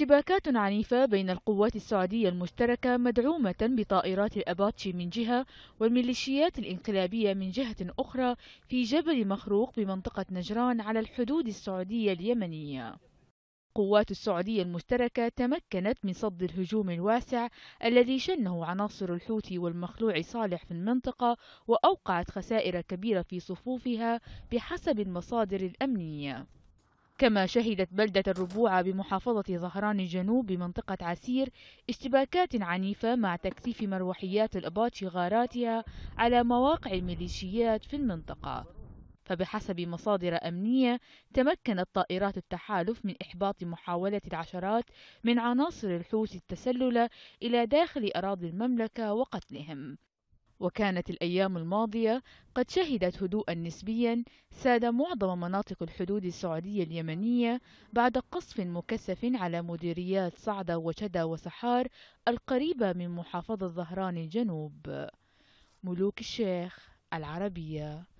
اشتباكات عنيفة بين القوات السعودية المشتركة مدعومة بطائرات الأباتشي من جهة والميليشيات الإنقلابية من جهة أخرى في جبل مخروق بمنطقة نجران على الحدود السعودية اليمنية قوات السعودية المشتركة تمكنت من صد الهجوم الواسع الذي شنه عناصر الحوثي والمخلوع صالح في المنطقة وأوقعت خسائر كبيرة في صفوفها بحسب المصادر الأمنية كما شهدت بلدة الربوع بمحافظة ظهران الجنوب بمنطقة عسير اشتباكات عنيفة مع تكثيف مروحيات الأباتشي غاراتها على مواقع الميليشيات في المنطقة فبحسب مصادر أمنية تمكنت طائرات التحالف من إحباط محاولة العشرات من عناصر الحوثي التسلل إلى داخل أراضي المملكة وقتلهم وكانت الأيام الماضية قد شهدت هدوءا نسبيا ساد معظم مناطق الحدود السعودية اليمنية بعد قصف مكثف على مديريات صعدة وشدة وسحار القريبة من محافظة ظهران الجنوب ملوك الشيخ العربية